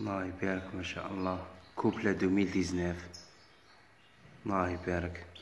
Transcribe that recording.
الله يبارك ما شاء الله كوبلا 2019 الله يبارك